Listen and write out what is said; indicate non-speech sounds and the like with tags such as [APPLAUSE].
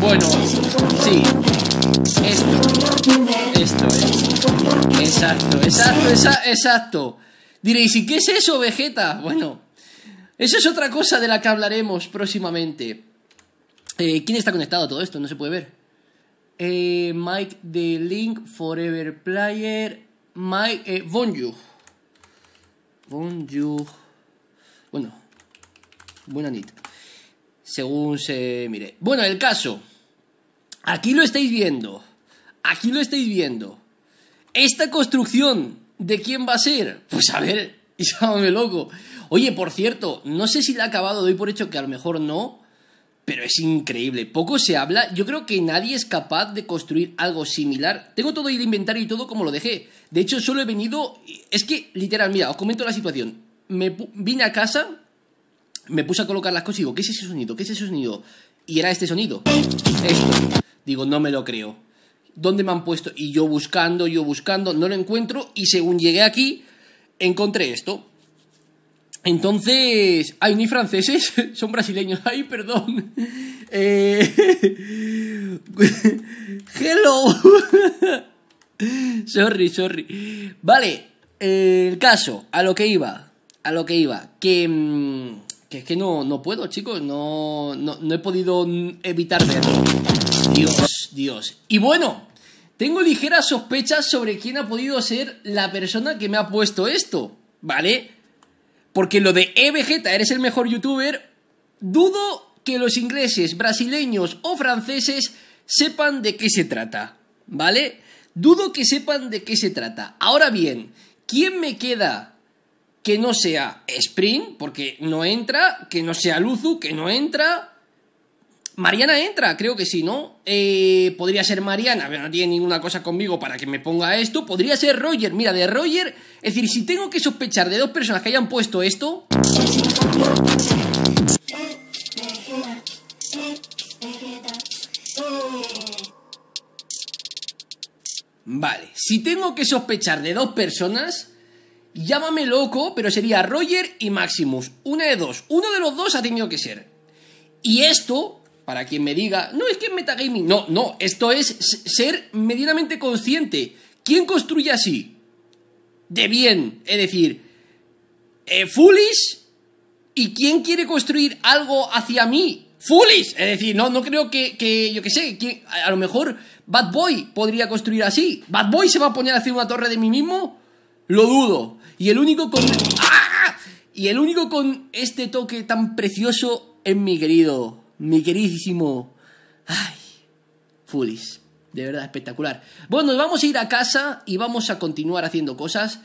Bueno, sí. Esto. Esto es. Exacto, exacto, exacto. Diréis, ¿y qué es eso, Vegeta? Bueno, eso es otra cosa de la que hablaremos próximamente. Eh, ¿Quién está conectado a todo esto? No se puede ver. Eh, Mike de Link, Forever Player, Mike, eh, Bonju. Bonju. Bueno, buena nit según se mire. Bueno, el caso. Aquí lo estáis viendo. Aquí lo estáis viendo. Esta construcción, ¿de quién va a ser? Pues a ver, [LAUGHS] llámame loco. Oye, por cierto, no sé si la ha acabado, doy por hecho que a lo mejor no, pero es increíble. Poco se habla. Yo creo que nadie es capaz de construir algo similar. Tengo todo el inventario y todo como lo dejé. De hecho, solo he venido. Es que, literal, mira, os comento la situación. Me vine a casa, me puse a colocar las cosas y digo, ¿qué es ese sonido? ¿Qué es ese sonido? Y era este sonido. Digo, no me lo creo. ¿Dónde me han puesto? Y yo buscando, yo buscando, no lo encuentro. Y según llegué aquí, encontré esto. Entonces, hay ni franceses, [LAUGHS] son brasileños. Ay, perdón. Eh, [LAUGHS] hello. [LAUGHS] sorry, sorry. Vale, el caso, a lo que iba, a lo que iba, que... Mm, que es que no, no puedo, chicos, no, no, no he podido evitar verlo. Dios, Dios. Y bueno, tengo ligeras sospechas sobre quién ha podido ser la persona que me ha puesto esto, ¿vale? Porque lo de EBJ, eres el mejor youtuber, dudo que los ingleses, brasileños o franceses sepan de qué se trata, ¿vale? Dudo que sepan de qué se trata. Ahora bien, ¿quién me queda que no sea Spring, porque no entra, que no sea Luzu, que no entra. Mariana entra, creo que sí, ¿no? Eh, podría ser Mariana, pero no tiene ninguna cosa conmigo para que me ponga esto. Podría ser Roger, mira, de Roger. Es decir, si tengo que sospechar de dos personas que hayan puesto esto. Vale, si tengo que sospechar de dos personas, Llámame loco, pero sería Roger y Maximus. Una de dos. Uno de los dos ha tenido que ser. Y esto, para quien me diga, no, es que es metagaming. No, no, esto es ser medianamente consciente. ¿Quién construye así? De bien. Es decir, eh, Foolish. ¿Y quién quiere construir algo hacia mí? Foolish. Es decir, no, no creo que, yo qué sé, que a lo mejor Bad Boy podría construir así. ¿Bad Boy se va a poner a hacer una torre de mí mismo? Lo dudo. Y el único con... ¡Ah! Y el único con este toque tan precioso es mi querido, mi queridísimo... Ay, Fulis. De verdad, espectacular. Bueno, nos vamos a ir a casa y vamos a continuar haciendo cosas.